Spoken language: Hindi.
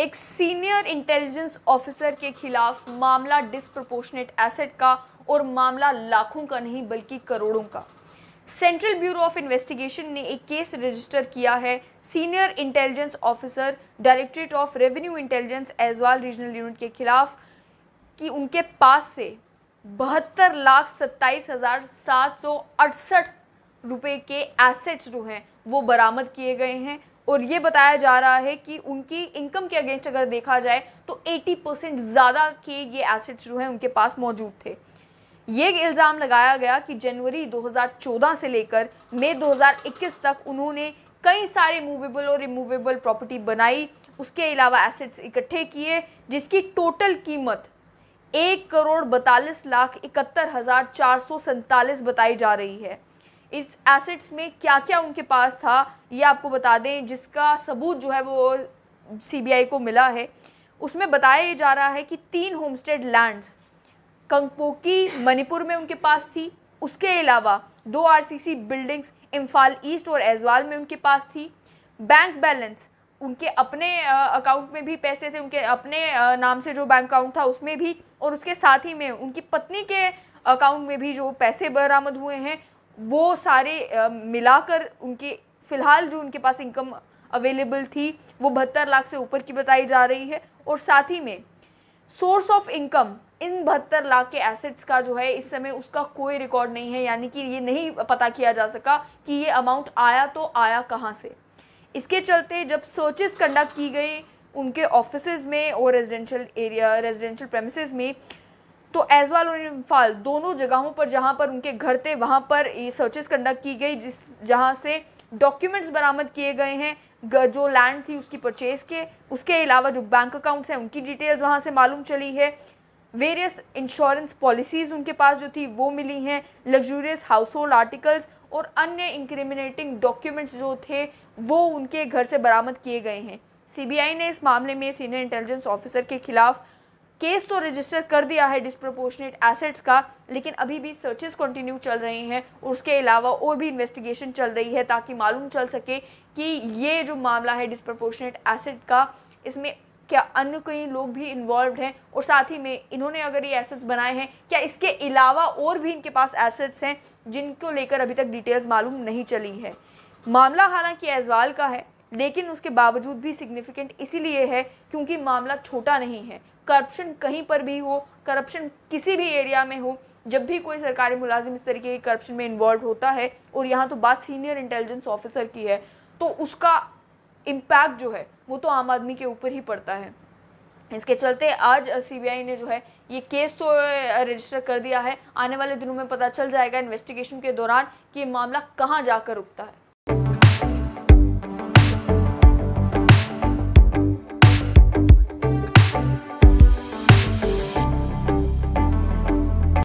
एक सीनियर इंटेलिजेंस ऑफिसर के खिलाफ मामला डिस्प्रोपोर्शनेट एसेट का और मामला लाखों का नहीं बल्कि करोड़ों का सेंट्रल ब्यूरो ऑफ इन्वेस्टिगेशन ने एक केस रजिस्टर किया है senior intelligence officer directorate of revenue intelligence Aizawl regional unit के खिलाफ कि उनके पास से बहत्तर लाख सत्ताईस हज़ार सात सौ अड़सठ रुपये के एसेट्स जो हैं वो बरामद किए गए हैं और ये बताया जा रहा है कि उनकी इनकम के अगेंस्ट अगर देखा जाए तो 80 परसेंट ज़्यादा के ये एसिड्स जो हैं उनके पास मौजूद थे ये इल्ज़ाम लगाया गया कि जनवरी 2014 से लेकर मई 2021 तक उन्होंने कई सारे मूवेबल और रिमूवेबल प्रॉपर्टी बनाई उसके अलावा एसेट्स इकट्ठे किए जिसकी टोटल कीमत एक करोड़ बतालीस लाख इकहत्तर हज़ार चार सौ सैंतालीस बताई जा रही है इस एसेट्स में क्या क्या उनके पास था ये आपको बता दें जिसका सबूत जो है वो सीबीआई को मिला है उसमें बताया जा रहा है कि तीन होमस्टेड लैंड्स कंगपोकी मणिपुर में उनके पास थी उसके अलावा दो आरसीसी बिल्डिंग्स इम्फाल ईस्ट और एजवाल में उनके पास थी बैंक बैलेंस उनके अपने अकाउंट में भी पैसे थे उनके अपने नाम से जो बैंक अकाउंट था उसमें भी और उसके साथ ही में उनकी पत्नी के अकाउंट में भी जो पैसे बरामद हुए हैं वो सारे मिलाकर उनके फ़िलहाल जो उनके पास इनकम अवेलेबल थी वो बहत्तर लाख से ऊपर की बताई जा रही है और साथ ही में सोर्स ऑफ इनकम इन बहत्तर लाख के एसेट्स का जो है इस समय उसका कोई रिकॉर्ड नहीं है यानी कि ये नहीं पता किया जा सका कि ये अमाउंट आया तो आया कहाँ से इसके चलते जब सर्चेस कंडक्ट की गई उनके ऑफिसज में और रेजिडेंशियल एरिया रेजिडेंशल प्रेमिसज़ में तो एजवाल और इम्फाल दोनों जगहों पर जहाँ पर उनके घर थे वहां पर ये सर्चेस कंडक्ट की गई जिस जहाँ से डॉक्यूमेंट्स बरामद किए गए हैं जो लैंड थी उसकी परचेज के उसके अलावा जो बैंक अकाउंट्स हैं उनकी डिटेल्स वहां से मालूम चली है वेरियस इंश्योरेंस पॉलिसीज़ उनके पास जो थी वो मिली हैं लग्जूरियस हाउस होल्ड आर्टिकल्स और अन्य इंक्रिमिनेटिंग डॉक्यूमेंट्स जो थे वो उनके घर से बरामद किए गए हैं सीबीआई ने इस मामले में सीनियर इंटेलिजेंस ऑफिसर के खिलाफ केस तो रजिस्टर कर दिया है डिस्प्रोपोर्शनेट एसेट्स का लेकिन अभी भी सर्चेस कंटिन्यू चल रहे हैं उसके अलावा और भी इन्वेस्टिगेशन चल रही है ताकि मालूम चल सके कि ये जो मामला है डिस्प्रोपोर्शनेट एसेट का इसमें क्या अन्य कई लोग भी इन्वॉल्व हैं और साथ ही में इन्होंने अगर ये एसेट्स बनाए हैं क्या इसके अलावा और भी इनके पास एसेट्स हैं जिनको लेकर अभी तक डिटेल्स मालूम नहीं चली है मामला हालांकि एजवाल का है लेकिन उसके बावजूद भी सिग्निफिकेंट इसीलिए है क्योंकि मामला छोटा नहीं है करप्शन कहीं पर भी हो करप्शन किसी भी एरिया में हो जब भी कोई सरकारी मुलाजिम इस तरीके की करप्शन में इन्वॉल्व होता है और यहाँ तो बात सीनियर इंटेलिजेंस ऑफिसर की है तो उसका इम्पैक्ट जो है वो तो आम आदमी के ऊपर ही पड़ता है इसके चलते आज सीबीआई ने जो है ये केस तो रजिस्टर कर दिया है आने वाले दिनों में पता चल जाएगा इन्वेस्टिगेशन के दौरान कि ये मामला कहाँ जाकर रुकता है